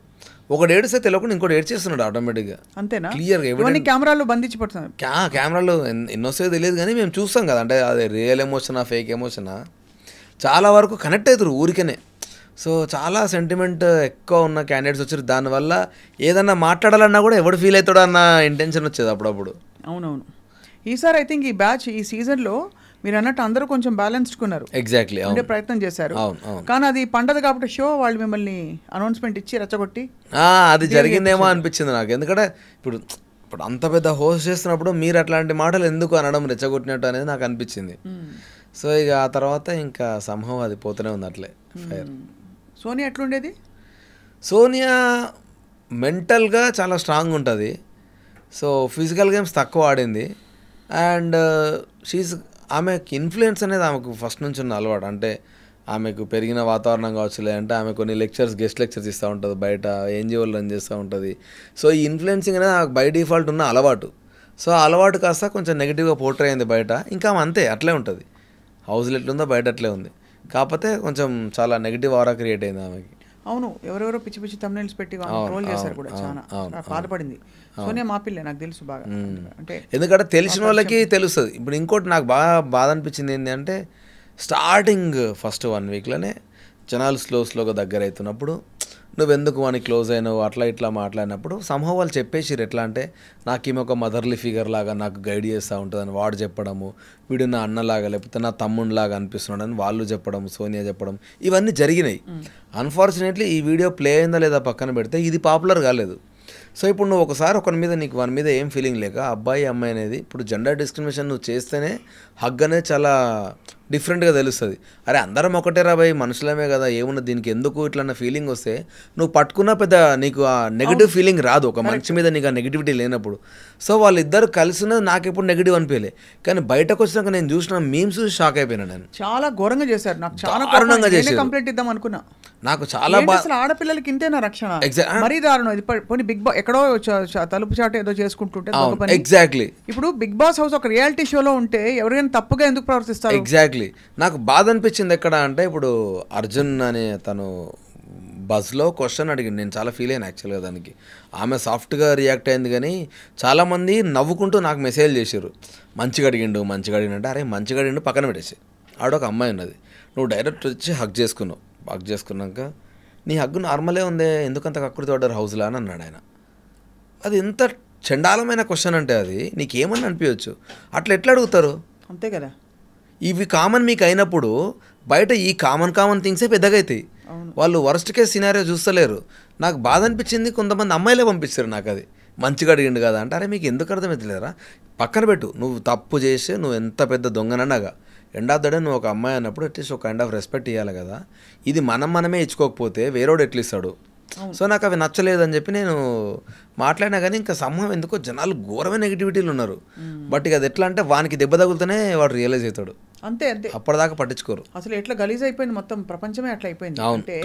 ఒకటి ఏడిస్తే తెలియకుండా ఇంకోటి ఏడ్చేస్తున్నాడు ఆటోమేటిక్గా అంతేనా క్లియర్గా కెమెరాలు బంధించి పడుతున్నాయి కెమెరాలు ఎన్నోస్తాయో తెలియదు కానీ మేము చూస్తాం కదా అంటే అది రియల్ ఎమోషనా ఫేక్ ఎమోషనా చాలా వరకు కనెక్ట్ అవుతారు ఊరికనే సో చాలా సెంటిమెంట్ ఎక్కువ ఉన్న క్యాండిడేట్స్ వచ్చారు దానివల్ల ఏదన్నా మాట్లాడాలన్నా కూడా ఎవడు ఫీల్ అవుతాడో అన్న ఇంటెన్షన్ వచ్చేది అప్పుడప్పుడు అవునవును ఈసారి ఐ థింక్ ఈ బ్యాచ్ ఈ సీజన్లో మీరు అన్నట్టు అందరూ కొంచెం కున్నారు ఎగ్జాక్ట్లీ అంటే ప్రయత్నం చేశారు కానీ అది పండదు కాబట్టి షో వాళ్ళు మిమ్మల్ని అనౌన్స్మెంట్ ఇచ్చి రెచ్చగొట్టి అది జరిగిందేమో అనిపించింది నాకు ఎందుకంటే ఇప్పుడు ఇప్పుడు అంత పెద్ద హోస్ట్ చేస్తున్నప్పుడు మీరు అట్లాంటి మాటలు ఎందుకు అనడం రెచ్చగొట్టినట్టు అనేది నాకు అనిపించింది సో ఇక ఆ తర్వాత ఇంకా సంభవం అది పోతూనే ఉంది అట్లే ఫైర్ సోనియా ఎట్లుండేది సోనియా మెంటల్గా చాలా స్ట్రాంగ్ ఉంటుంది సో ఫిజికల్ గేమ్స్ తక్కువ ఆడింది అండ్ షీజ్ uh, ఆమెకి ఇన్ఫ్లుయెన్స్ అనేది ఆమెకు ఫస్ట్ నుంచి ఉన్న అలవాటు అంటే ఆమెకు పెరిగిన వాతావరణం కావచ్చు లేదంటే ఆమె కొన్ని లెక్చర్స్ గెస్ట్ లెక్చర్స్ ఇస్తూ ఉంటుంది బయట ఎన్జిఓలు రన్ చేస్తూ ఉంటుంది సో ఈ ఇన్ఫ్లుయెన్సింగ్ అనేది ఆమెకు బై డిఫాల్ట్ ఉన్న అలవాటు సో అలవాటు కాస్త కొంచెం నెగిటివ్గా పోర్ట్రే అయింది బయట ఇంకా అంతే అట్లే ఉంటుంది హౌస్లో ఎట్లుందో బయట అట్లే ఉంది కాకపోతే కొంచెం చాలా నెగిటివ్ ఆరా క్రియేట్ అయింది ఆమెకి అవును ఎవరెవరో పిచ్చి పిచ్చి తమ్నైల్స్ పెట్టి ట్రోల్ చేశారు కూడా చాలా బాధపడింది సోనియా మా నాకు తెలుసు బాగా అంటే ఎందుకంటే తెలిసిన వాళ్ళకి తెలుస్తుంది ఇప్పుడు ఇంకోటి నాకు బాగా బాధ అనిపించింది ఏంటంటే స్టార్టింగ్ ఫస్ట్ వన్ వీక్లోనే జనాలు స్లో స్లోగా దగ్గర అవుతున్నప్పుడు నువ్వెందుకు వాని క్లోజ్ అయినావు అట్లా ఇట్లా మాట్లాడినప్పుడు సంహో వాళ్ళు చెప్పేసిరు ఎట్లా అంటే నాకు ఈమె ఒక మదర్లీ ఫిగర్ లాగా నాకు గైడ్ చేస్తూ ఉంటుందని వాడు చెప్పడము వీడు నా అన్నలాగా లేకపోతే నా తమ్ముడిలాగా అనిపిస్తున్నాడని వాళ్ళు చెప్పడం సోనియా చెప్పడం ఇవన్నీ జరిగినాయి అన్ఫార్చునేట్లీ ఈ వీడియో ప్లే అయిందా లేదా పక్కన పెడితే ఇది పాపులర్ కాలేదు సో ఇప్పుడు నువ్వు ఒకసారి ఒకరి మీద నీకు వాని మీద ఏం ఫీలింగ్ లేక అబ్బాయి అమ్మాయి అనేది ఇప్పుడు జెండర్ డిస్క్రిమినేషన్ నువ్వు చేస్తేనే హగ్ అనేది చాలా డిఫరెంట్గా తెలుస్తుంది అరే అందరం ఒకటే రా భయ్ మనుషులమే కదా ఏమున్నా దీనికి ఎందుకు ఇట్లా ఫీలింగ్ వస్తే నువ్వు పట్టుకున్నా పెద్ద నీకు ఆ నెగిటివ్ ఫీలింగ్ రాదు ఒక మనిషి మీద నీకు ఆ నెగిటివిటీ లేనప్పుడు సో వాళ్ళిద్దరు కలిసిన నాకు ఎప్పుడు నెగిటివ్ అనిపించలే కానీ బయటకు వచ్చినాక నేను చూసిన మీమ్స్ షాక్ అయిపోయినా నేను చాలా ఘోరంగా చేశారు నాకు చాలా దారుణంగా చేసి కంప్లీట్ ఇద్దాం అనుకున్నా నాకు చాలా బాగా ఆడపిల్లలకి ఇంతేనా రక్షణ మరీ దారుణం ఇది పోనీ బిగ్ బాస్ ఎక్కడో తలుపు చాటు ఏదో చేసుకుంటుంటే ఎగ్జాక్ట్లీ ఇప్పుడు బిగ్ బాస్ హౌస్ ఒక రియాలిటీ షోలో ఉంటే ఎవరైనా కానీ తప్పుగా ఎందుకు ప్రవర్తిస్తారు ఎగ్జాక్ట్లీ నాకు బాధ అనిపించింది ఎక్కడ అంటే ఇప్పుడు అర్జున్ అనే తను బస్లో క్వశ్చన్ అడిగింది నేను చాలా ఫీల్ అయ్యాను యాక్చువల్గా దానికి ఆమె సాఫ్ట్గా రియాక్ట్ అయింది కానీ చాలామంది నవ్వుకుంటూ నాకు మెసేజ్ చేశారు మంచిగా అడిగిండు మంచిగా అడిగిండు అరే మంచిగా అడిగిండు పక్కన పెట్టేసి ఒక అమ్మాయి ఉన్నది నువ్వు డైరెక్ట్ వచ్చి హగ్ చేసుకున్నావు హగ్ చేసుకున్నాక నీ హగ్గు నార్మలే ఉంది ఎందుకంత కక్కుడితో ఆడారు హౌస్లో అని అన్నాడు ఆయన అది ఎంత చండాలమైన క్వశ్చన్ అంటే అది నీకేమని అనిపించవచ్చు అట్లా ఎట్లా అడుగుతారు అంతే కదా ఇవి కామన్ మీకు అయినప్పుడు బయట ఈ కామన్ కామన్ థింగ్సే పెద్దగా అవుతాయి వాళ్ళు వరస్ట్ కేసు సినారియో చూస్తలేరు నాకు బాధ అనిపించింది కొంతమంది అమ్మాయిలే పంపిస్తారు నాకు అది మంచిగా అడిగిండు కదా అంటే అరే మీకు ఎందుకు అర్థమవుతలేరా పక్కన పెట్టు నువ్వు తప్పు చేసి నువ్వు ఎంత పెద్ద దొంగనన్నాగా ఎండ్ ఆఫ్ ద డే నువ్వు ఒక అమ్మాయి అన్నప్పుడు అట్లీస్ట్ ఒక కైండ్ ఆఫ్ రెస్పెక్ట్ ఇవ్వాలి కదా ఇది మనం మనమే ఇచ్చుకోకపోతే వేరేవాడు ఇస్తాడు సో నాకు అవి నచ్చలేదు అని చెప్పి నేను మాట్లాడినా కానీ ఇంకా సమూహం ఎందుకో జనాలు ఘోరమైన నెగిటివిటీలు ఉన్నారు బట్ ఇక అది ఎట్లా అంటే వానికి దెబ్బ తగులుతూనే వాడు రియలైజ్ అవుతాడు అంతే అంతే అప్పటిదాకా పట్టించుకోరు అసలు ఎట్లా గలీజ్ అయిపోయింది మొత్తం ప్రపంచమే అట్లా అయిపోయింది అంటే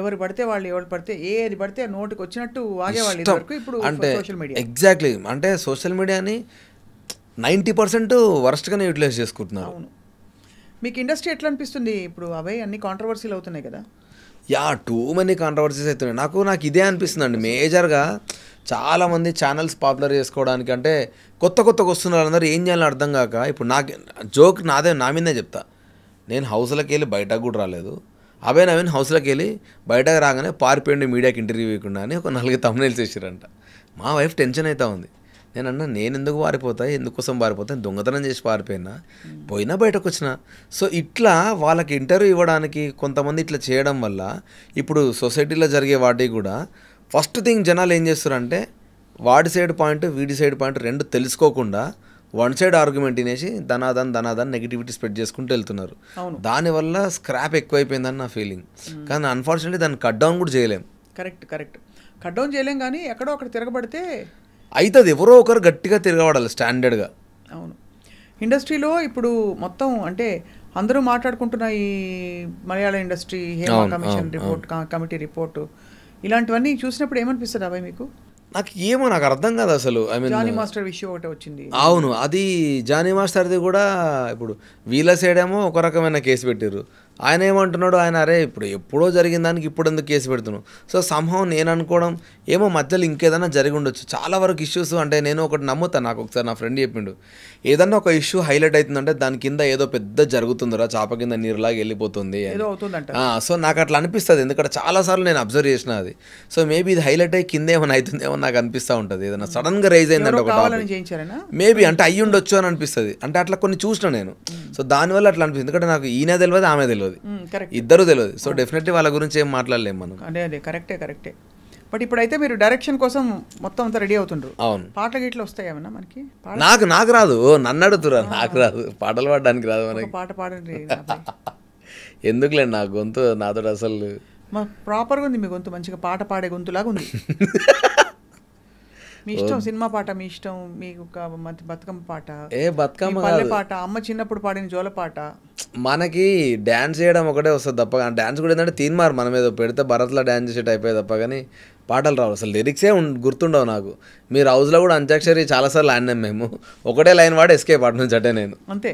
ఎవరు పడితే వాళ్ళు ఎవరు పడితే ఏ అది పడితే నోటికి వచ్చినట్టు వాగేవాళ్ళు వరకు ఇప్పుడు అంటే సోషల్ మీడియా ఎగ్జాక్ట్లీ అంటే సోషల్ మీడియాని నైంటీ పర్సెంట్ వరస్ట్గానే యూటిలైజ్ చేసుకుంటున్నారు మీకు ఇండస్ట్రీ ఎట్లా అనిపిస్తుంది ఇప్పుడు అవే అన్ని కాంట్రవర్సీలు అవుతున్నాయి కదా యా టూ మెనీ కాంట్రవర్సీస్ అవుతున్నాయి నాకు నాకు ఇదే అనిపిస్తుందండి మేజర్గా చాలామంది ఛానల్స్ పాపులర్ చేసుకోవడానికి అంటే కొత్త కొత్తగా వస్తున్న వాళ్ళందరూ ఏం చేయాలో అర్థం కాక ఇప్పుడు నాకు జోక్ నాదే నా మీదే చెప్తా నేను హౌస్లోకి వెళ్ళి బయటకు కూడా రాలేదు అవే నవీన్ హౌస్లోకి వెళ్ళి బయటకు రాగానే పారిపోయిండి మీడియాకి ఇంటర్వ్యూ ఇవ్వకుండా అని ఒక నలుగురు తమ్ముళ్ళు చేసిరంట మా వైఫ్ టెన్షన్ అవుతూ ఉంది నేను అన్నా నేను ఎందుకు పారిపోతా ఎందుకోసం పారిపోతా దొంగతనం చేసి పారిపోయినా పోయినా బయటకు వచ్చిన సో ఇట్లా వాళ్ళకి ఇంటర్వ్యూ ఇవ్వడానికి కొంతమంది ఇట్లా చేయడం వల్ల ఇప్పుడు సొసైటీలో జరిగే వాటికి కూడా ఫస్ట్ థింగ్ జనాలు ఏం చేస్తారంటే వాడి సైడ్ పాయింట్ వీడి సైడ్ పాయింట్ రెండు తెలుసుకోకుండా వన్ సైడ్ ఆర్గ్యుమెంట్ తినేసి ధనాదన్ ధనాదన్ నెగిటివిటీ స్ప్రెడ్ చేసుకుంటూ వెళ్తున్నారు దానివల్ల స్క్రాప్ ఎక్కువైపోయిందని నా ఫీలింగ్ కానీ అన్ఫార్చునేట్లీ దాన్ని కట్ డౌన్ కూడా చేయలేం కరెక్ట్ కరెక్ట్ కట్ డౌన్ చేయలేం కానీ ఎక్కడో అక్కడ తిరగబడితే అయితే అది ఎవరో ఒకరు గట్టిగా తిరగబడాలి స్టాండర్డ్గా అవును ఇండస్ట్రీలో ఇప్పుడు మొత్తం అంటే అందరూ మాట్లాడుకుంటున్న ఈ Malayalam industry Hema commission report committee report ఇలాంటివన్నీ చూసినప్పుడు ఏమనిపిస్తుంది అబ్బాయి మీకు నాకు ఏమో నాకు అర్థం కాదు అసలు ఐ మీన్ జానీ మాస్టర్ విషయం ఒకటి వచ్చింది అవును అది జానీ మాస్టర్ది కూడా ఇప్పుడు వీళ్ళ సైడ్ ఏమో ఒక రకమైన కేసు పెట్టారు ఆయన ఏమంటున్నాడు ఆయన అరే ఇప్పుడు ఎప్పుడో జరిగిన దానికి ఇప్పుడు ఎందుకు కేసు పెడుతున్నాను సో సంభవం నేను అనుకోవడం ఏమో మధ్యలో ఇంకేదైనా జరిగి ఉండొచ్చు చాలా వరకు ఇష్యూస్ అంటే నేను ఒకటి నమ్ముతాను నాకు ఒకసారి నా ఫ్రెండ్ చెప్పిండు ఏదన్నా ఒక ఇష్యూ హైలైట్ అవుతుందంటే దాని కింద ఏదో పెద్ద జరుగుతుందిరా చాప కింద నీరులాగా వెళ్ళిపోతుంది సో నాకు అట్లా అనిపిస్తుంది ఎందుకంటే చాలాసార్లు నేను అబ్జర్వ్ చేసిన అది సో మేబీ ఇది హైలైట్ అయ్యి కింద ఏమైనా అవుతుందేమో నాకు అనిపిస్తూ ఉంటుంది ఏదైనా సడన్గా రైజ్ అయిందంటే ఒక మేబీ అంటే అయ్యి ఉండొచ్చు అని అనిపిస్తుంది అంటే అట్లా కొన్ని చూసిన నేను సో దానివల్ల అట్లా అనిపిస్తుంది ఎందుకంటే నాకు ఈయన తెలియదు ఆమె తెలియదు తెలియదు ఇద్దరు తెలియదు సో డెఫినెట్లీ వాళ్ళ గురించి ఏం మాట్లాడలేము మనం అదే అదే కరెక్టే కరెక్టే బట్ ఇప్పుడైతే మీరు డైరెక్షన్ కోసం మొత్తం అంతా రెడీ అవుతుండ్రు అవును పాటలు గిట్ల వస్తాయి ఏమన్నా మనకి నాకు నాకు రాదు నన్ను అడుగుతురా నాకు రాదు పాటలు పాడడానికి రాదు మనకి పాట పాడండి ఎందుకులే నా గొంతు నాతో అసలు ప్రాపర్గా ఉంది మీ గొంతు మంచిగా పాట పాడే గొంతులాగా ఉంది మీ ఇష్టం సినిమా పాట మీ ఇష్టం మీకు బతుకమ్మ పాట ఏ బతుకమ్మ పాట అమ్మ చిన్నప్పుడు పాడిన జోల పాట మనకి డ్యాన్స్ చేయడం ఒకటే వస్తుంది తప్ప కానీ డ్యాన్స్ కూడా ఏంటంటే తీన్మార్ మనం ఏదో పెడితే భరత్లో డ్యాన్స్ చేసే టైప్ తప్ప కానీ పాటలు రావు అసలు లిరిక్సే గుర్తుండవు నాకు మీరు హౌస్లో కూడా అంత్యాక్షరి చాలాసార్లు ఆడినాం మేము ఒకటే లైన్ వాడు ఎస్కేప్ పాట నుంచి అంటే నేను అంతే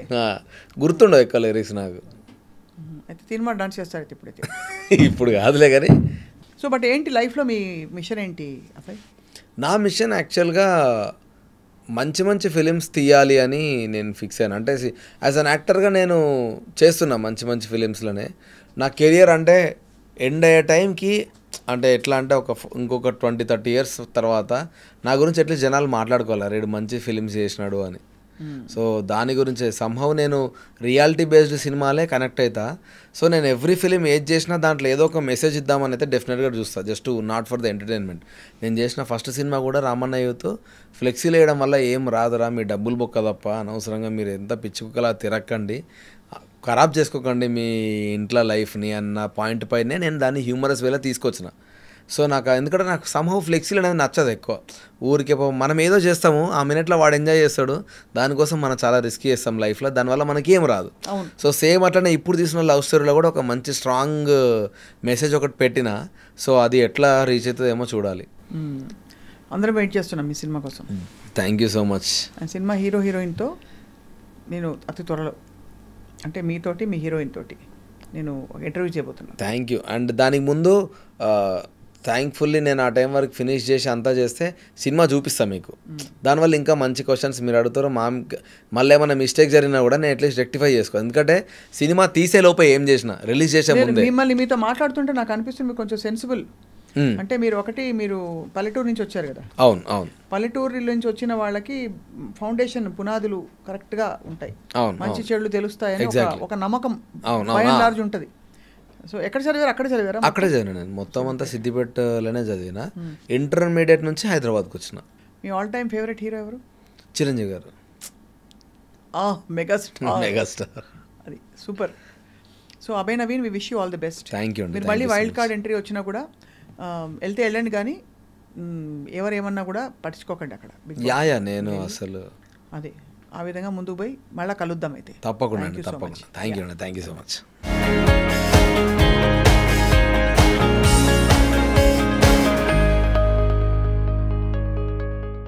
గుర్తుండవు ఎక్కువ లిరిక్స్ నాకు అయితే తీన్మార్ డాన్స్ చేస్తారు ఇప్పుడైతే ఇప్పుడు కాదులే కానీ సో బట్ ఏంటి లైఫ్లో మీ మిషన్ ఏంటి నా మిషన్ యాక్చువల్గా మంచి మంచి ఫిలిమ్స్ తీయాలి అని నేను ఫిక్స్ అయ్యాను అంటే యాజ్ అన్ యాక్టర్గా నేను చేస్తున్నా మంచి మంచి ఫిలిమ్స్లోనే నా కెరియర్ అంటే ఎండ్ అయ్యే టైంకి అంటే ఎట్లా అంటే ఒక ఇంకొక ట్వంటీ థర్టీ ఇయర్స్ తర్వాత నా గురించి ఎట్లా జనాలు మాట్లాడుకోవాలి రేడు మంచి ఫిలిమ్స్ చేసినాడు అని సో దాని గురించి సంహవ్ నేను రియాలిటీ బేస్డ్ సినిమాలే కనెక్ట్ అవుతా సో నేను ఎవ్రీ ఫిలిం ఏది చేసినా దాంట్లో ఏదో ఒక మెసేజ్ ఇద్దామని అయితే డెఫినెట్గా చూస్తాను just not for the entertainment నేను చేసిన ఫస్ట్ సినిమా కూడా రామన్నయ్యతో ఫ్లెక్సీ ఫ్లెక్సీలు వేయడం వల్ల ఏం రాదురా మీ డబ్బులు బొక్క తప్ప అనవసరంగా మీరు ఎంత పిచ్చుకలా తిరక్కండి ఖరాబ్ చేసుకోకండి మీ ఇంట్లో లైఫ్ని అన్న పాయింట్ పైనే నేను దాన్ని హ్యూమరస్ వేలా తీసుకొచ్చిన సో నాకు ఎందుకంటే నాకు సంహౌ ఫ్లెక్సీలు అనేది నచ్చదు ఎక్కువ ఊరికే మనం ఏదో చేస్తాము ఆ మినిట్లో వాడు ఎంజాయ్ చేస్తాడు దానికోసం మనం చాలా రిస్క్ చేస్తాం లైఫ్లో దానివల్ల మనకి ఏం రాదు సో సేమ్ అట్లనే ఇప్పుడు తీసిన లవ్ స్టోరీలో కూడా ఒక మంచి స్ట్రాంగ్ మెసేజ్ ఒకటి పెట్టిన సో అది ఎట్లా రీచ్ అవుతుందేమో చూడాలి అందరం వెయిట్ చేస్తున్నాం మీ సినిమా కోసం థ్యాంక్ యూ సో మచ్ సినిమా హీరో హీరోయిన్తో నేను అతి త్వరలో అంటే మీతోటి మీ హీరోయిన్ తోటి నేను ఇంటర్వ్యూ చేయబోతున్నాను థ్యాంక్ యూ అండ్ దానికి ముందు థ్యాంక్ఫుల్లీ నేను ఆ టైం వరకు ఫినిష్ చేసి అంతా చేస్తే సినిమా చూపిస్తాను మీకు దానివల్ల ఇంకా మంచి క్వశ్చన్స్ మీరు అడుగుతారు మా మళ్ళీ ఏమైనా మిస్టేక్ జరిగినా కూడా నేను అట్లీస్ట్ రెక్టిఫై చేసుకో ఎందుకంటే సినిమా తీసే లోపే ఏం చేసిన రిలీజ్ చేసే ముందే మిమ్మల్ని మీతో మాట్లాడుతుంటే నాకు అనిపిస్తుంది మీకు కొంచెం సెన్సిబుల్ hmm. అంటే మీరు ఒకటి మీరు పల్లెటూరు నుంచి వచ్చారు కదా అవును అవును పల్లెటూరు నుంచి వచ్చిన వాళ్ళకి ఫౌండేషన్ పునాదులు కరెక్ట్గా ఉంటాయి మంచి చెడులు తెలుస్తాయని ఒక నమ్మకం లార్జ్ ఉంటుంది సో ఎక్కడ చదివారు అక్కడ చదివారా అక్కడే చదివాను నేను మొత్తం అంతా సిద్దిపేటలోనే చదివిన hmm. ఇంటర్మీడియట్ నుంచి హైదరాబాద్కి వచ్చిన మీ ఆల్ టైమ్ ఫేవరెట్ హీరో ఎవరు చిరంజీవి గారు మెగాస్టార్ మెగాస్టార్ అది super so Abhay Naveen we wish you all the best thank you మీరు మళ్ళీ వైల్డ్ కార్డ్ ఎంట్రీ వచ్చినా కూడా um, వెళ్తే వెళ్ళండి కానీ ఎవరు ఏమన్నా కూడా పట్టించుకోకండి అక్కడ యా నేను అసలు అదే ఆ విధంగా ముందుకు పోయి మళ్ళీ కలుద్దాం అయితే తప్పకుండా thank you thank you so much